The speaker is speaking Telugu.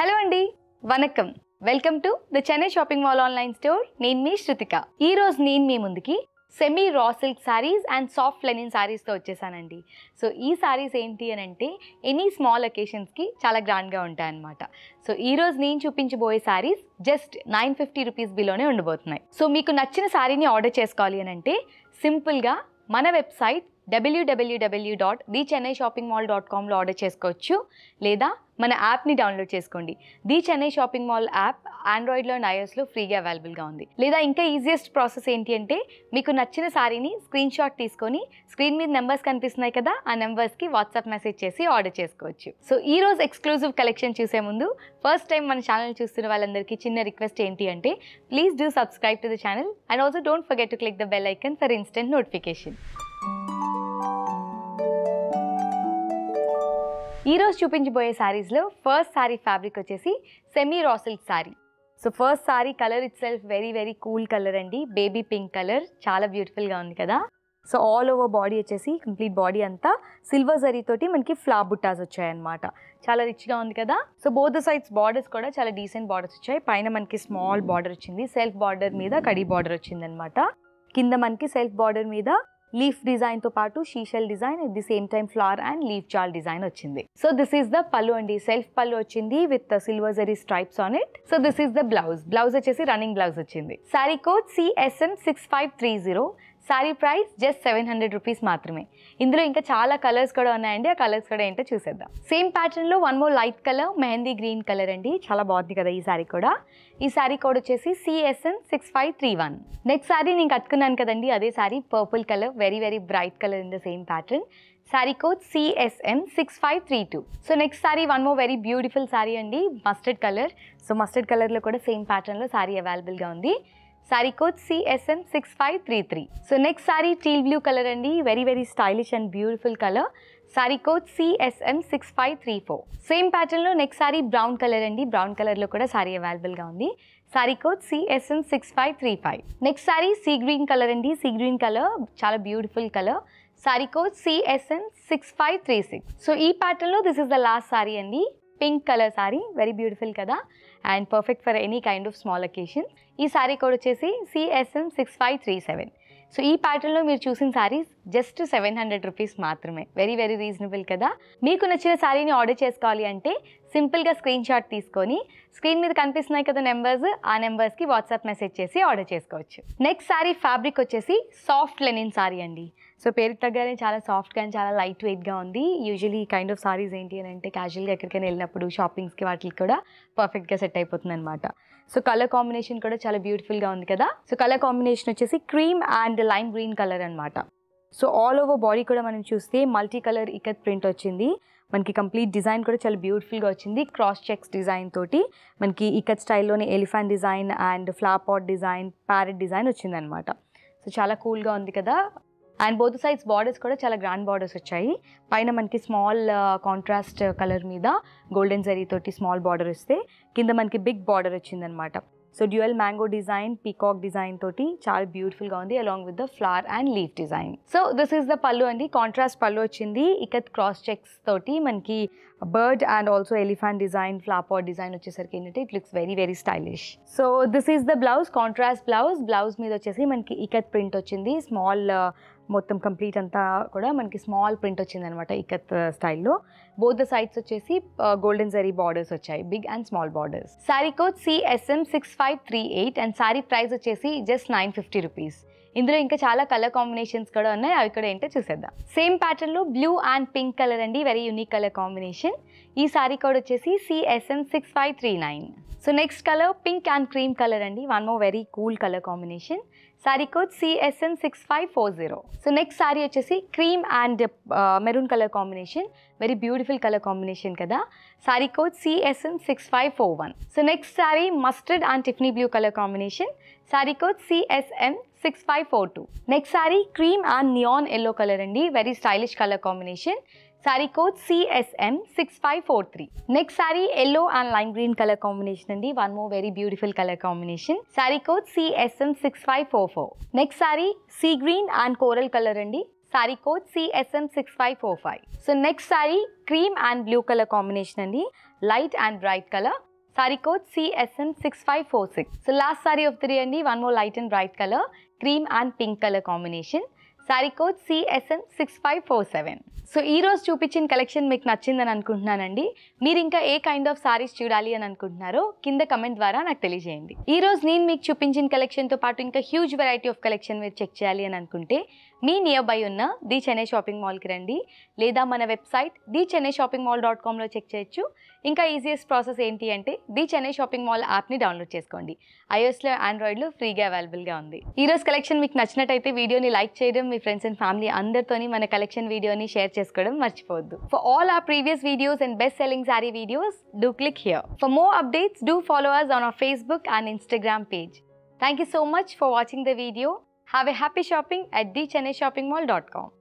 హలో అండి వనకం welcome to the Chennai shopping mall online store నేను మీ శృతిక ఈ రోజు నేను మీ ముందుకి semi raw silk saris and soft linen శారీస్తో వచ్చేసానండి సో ఈ శారీస్ ఏంటి అని అంటే ఎనీ స్మాల్ అకేషన్స్కి చాలా గ్రాండ్గా ఉంటాయన్నమాట సో ఈరోజు నేను చూపించబోయే saris just nine fifty rupees బిలోనే ఉండబోతున్నాయి సో మీకు నచ్చిన శారీని ఆర్డర్ చేసుకోవాలి అని అంటే సింపుల్గా మన వెబ్సైట్ డబ్ల్యూడబ్ల్యూడబ్ల్యూ dot the Chennai shopping mall dot కామ్లో ఆర్డర్ చేసుకోవచ్చు లేదా మన యాప్ని డౌన్లోడ్ చేసుకోండి the Chennai shopping mall app ఆండ్రాయిడ్లో అండ్ ఫ్రీగా అవైలబుల్గా ఉంది లేదా ఇంకా ఈజియెస్ట్ ప్రాసెస్ ఏంటి అంటే మీకు నచ్చిన శారీని స్క్రీన్ షాట్ తీసుకొని స్క్రీన్ మీద నెంబర్స్ కనిపిస్తున్నాయి కదా ఆ నెంబర్స్కి వాట్సాప్ మెసేజ్ చేసి ఆర్డర్ చేసుకోవచ్చు సో ఈ రోజు ఎక్స్క్లూజివ్ కలెక్షన్ చూసే ముందు ఫస్ట్ టైం మన ఛానల్ చూస్తున్న వాళ్ళందరికీ చిన్న రిక్వెస్ట్ ఏంటి అంటే please do subscribe to the channel and also don't forget to click the bell icon for instant notification ఈరోజు చూపించబోయే శారీస్లో ఫస్ట్ శారీ ఫ్యాబ్రిక్ వచ్చేసి semi raw silk sari so first sari colour itself very very cool colour అండి బేబీ పింక్ కలర్ చాలా బ్యూటిఫుల్గా ఉంది కదా సో ఆల్ ఓవర్ బాడీ వచ్చేసి కంప్లీట్ బాడీ అంతా సిల్వర్ జరీ తోటి మనకి ఫ్లా బుట్టాస్ వచ్చాయన్నమాట చాలా రిచ్గా ఉంది కదా సో బోత్ సైడ్స్ బార్డర్స్ కూడా చాలా డీసెంట్ బార్డర్స్ వచ్చాయి పైన మనకి స్మాల్ బార్డర్ వచ్చింది సెల్ఫ్ బార్డర్ మీద కడీ బార్డర్ వచ్చిందనమాట కింద మనకి సెల్ఫ్ బార్డర్ మీద లీఫ్ డిజైన్ తో పాటు షీషల్ design at the same time flower and leaf చాల్ డిజైన్ వచ్చింది so this is the pallu అండి సెల్ఫ్ పళ్ళు వచ్చింది with silver zari stripes on it so this is the blouse blouse వచ్చేసి రన్నింగ్ బ్లౌజ్ వచ్చింది sari code CSM six five three zero sari price just seven hundred rupees మాత్రమే ఇందులో ఇంకా చాలా కలర్స్ కూడా ఉన్నాయండి ఆ కలర్స్ కూడా ఏంటో చూసేద్దాం సేమ్ ప్యాటర్న్లో one more light colour mehndi green colour అండి చాలా బాగుంది కదా ఈ శారీ కూడా ఈ శారీ కోడ్ వచ్చేసి CSN six five three one next sari నేను కట్టుకున్నాను కదండి అదే శారీ purple colour very very bright colour in the same pattern sari code CSM six five three two so next sari one more very beautiful sari అండి మస్టర్డ్ కలర్ సో మస్టర్డ్ కలర్లో కూడా సేమ్ ప్యాటర్న్లో శారీ అవైలబుల్గా ఉంది sari code CSN six five three three so next sari teal blue colour అండి very very stylish and beautiful colour sari code CSM six five three four సేమ్ ప్యాటర్న్లో నెక్స్ట్ సారీ బ్రౌన్ కలర్ అండి బ్రౌన్ కలర్లో కూడా సారీ అవైలబుల్గా ఉంది sari code CSM six five three five next sari sea green colour అండి సీ గ్రీన్ కలర్ చాలా beautiful colour sari code CSM six five three six so ఈ ప్యాటర్న్లో this is the last sari అండి pink colour sari very beautiful కదా and perfect for any kind of small occasion ఈ సారీ కోడ్ వచ్చేసి CSM six five three seven so ఈ ప్యాటర్న్లో మీరు చూసిన saris just seven hundred rupees మాత్రమే వెరీ వెరీ రీజనబుల్ కదా మీకు నచ్చిన శారీని ఆర్డర్ చేసుకోవాలి అంటే సింపుల్గా స్క్రీన్ షాట్ తీసుకొని స్క్రీన్ మీద కనిపిస్తున్నాయి కదా నెంబర్స్ ఆ నెంబర్స్కి వాట్సాప్ మెసేజ్ చేసి ఆర్డర్ చేసుకోవచ్చు నెక్స్ట్ శారీ ఫ్యాబ్రిక్ వచ్చేసి సాఫ్ట్ లెనిన్ శారీ అండి సో పేరుకి తగ్గనే చాలా సాఫ్ట్ అండ్ చాలా లైట్ వెయిట్గా ఉంది యూజువలీ ఈ కైండ్ ఆఫ్ సారీస్ ఏంటి అని అంటే క్యాజువల్గా ఎక్కడికైనా వెళ్ళినప్పుడు షాపింగ్స్కి వాటికి కూడా పర్ఫెక్ట్గా సెట్ అయిపోతుంది అనమాట సో కలర్ కాంబినేషన్ కూడా చాలా బ్యూటిఫుల్గా ఉంది కదా సో కలర్ కాంబినేషన్ వచ్చేసి cream and lime green colour అనమాట సో ఆల్ ఓవర్ బాడీ కూడా మనం చూస్తే మల్టీ కలర్ ఇకత్ ప్రింట్ వచ్చింది మనకి కంప్లీట్ డిజైన్ కూడా చాలా బ్యూటిఫుల్గా వచ్చింది క్రాస్ చెక్స్ డిజైన్ తోటి మనకి ఇకత్ స్టైల్లోనే elephant design and pot design parrot design వచ్చిందనమాట సో చాలా కూల్గా ఉంది కదా అండ్ బోత్ సైడ్స్ బార్డర్స్ కూడా చాలా గ్రాండ్ బార్డర్స్ వచ్చాయి పైన మనకి స్మాల్ కాంట్రాస్ట్ కలర్ మీద గోల్డెన్ జరీ తోటి స్మాల్ బార్డర్ వస్తే కింద మనకి బిగ్ బార్డర్ వచ్చిందనమాట so dual mango design peacock design తోటి చాలా బ్యూటిఫుల్గా ఉంది along with the flower and leaf design so this is the pallu అండి కాంట్రాస్ట్ పళ్ళు వచ్చింది ఇకత్ క్రాస్ చెక్స్ తోటి మనకి bird and also elephant design flapper design వచ్చేసరికి ఏంటంటే it looks very very stylish so this is the blouse contrast blouse blouse మీద వచ్చేసి మనకి ఇకత్ ప్రింట్ వచ్చింది స్మాల్ మొత్తం కంప్లీట్ అంతా కూడా మనకి స్మాల్ ప్రింట్ వచ్చిందనమాట ఇకత్ స్టైల్లో బోత్ ద సైడ్స్ వచ్చేసి గోల్డెన్ జరీ బార్డర్స్ వచ్చాయి big and small borders sari code CSM six five three eight and sari price వచ్చేసి జస్ట్ నైన్ ఫిఫ్టీ రూపీస్ ఇందులో ఇంకా చాలా కలర్ కాంబినేషన్స్ కూడా ఉన్నాయి అవి కూడా ఏంటో చూసేద్దాం సేమ్ ప్యాటర్న్లో బ్లూ అండ్ పింక్ కలర్ అండి వెరీ యూనిక్ కలర్ కాంబినేషన్ ఈ సారీ కోడ్ వచ్చేసి CSM six five three nine so next colour pink and cream colour అండి one more very cool colour combination sari code CSN six five four zero so next sari వచ్చేసి cream and maroon colour combination very beautiful colour combination కదా sari code CSN six five four one so next sari mustard and టిఫ్నీ blue colour combination sari code CSN six five four two next sari cream and neon yellow colour అండి very stylish colour combination sari code CSM six five four three next sari yellow and lime green colour combination అండి one more very beautiful colour combination sari code CSM six five four four next sari sea green and coral colour అండి sari code CSM six five four five so next sari cream and blue colour combination అండి light and bright colour sari code CSM six five four six so last sari of three అండి one more light and bright colour cream and pink colour combination sari code CSN six five four seven so ఈ రోజు చూపించిన కలెక్షన్ మీకు నచ్చిందని అనుకుంటున్నానండి మీరు ఇంకా ఏ కైండ్ ఆఫ్ సారీస్ చూడాలి అని అనుకుంటున్నారో కింద కమెంట్ ద్వారా నాకు తెలియజేయండి ఈ రోజు నేను మీకు చూపించిన కలెక్షన్తో పాటు ఇంకా హ్యూజ్ వెరైటీ ఆఫ్ కలెక్షన్ మీరు చెక్ చేయాలి అని అనుకుంటే మీ నియర్ బై ఉన్న ది చెన్నై షాపింగ్ మాల్కి రండి లేదా మన website the Chennai shopping mall dot కామ్లో చెక్ చేయొచ్చు ఇంకా ఈజియస్ట్ ప్రాసెస్ ఏంటి అంటే ది చెన్నై షాపింగ్ మాల్ యాప్ని డౌన్లోడ్ చేసుకోండి ఐఎస్లో ఆండ్రాయిడ్లో ఫ్రీగా అవైలబుల్గా ఉంది ఈరోజు కలెక్షన్ మీకు నచ్చినట్టయితే వీడియోని లైక్ చేయడం మీ మీ ఫ్రెండ్స్ అండ్ ఫ్యామిలీ అందరితో మన కలెక్షన్ వీడియోని షేర్ చేసుకోవడం మర్చిపోవద్దు for all our previous videos and best selling sari videos do click here for more updates do follow us on our Facebook and Instagram page thank you so much for watching the video have a happy shopping at the Chennai shopping mall dot com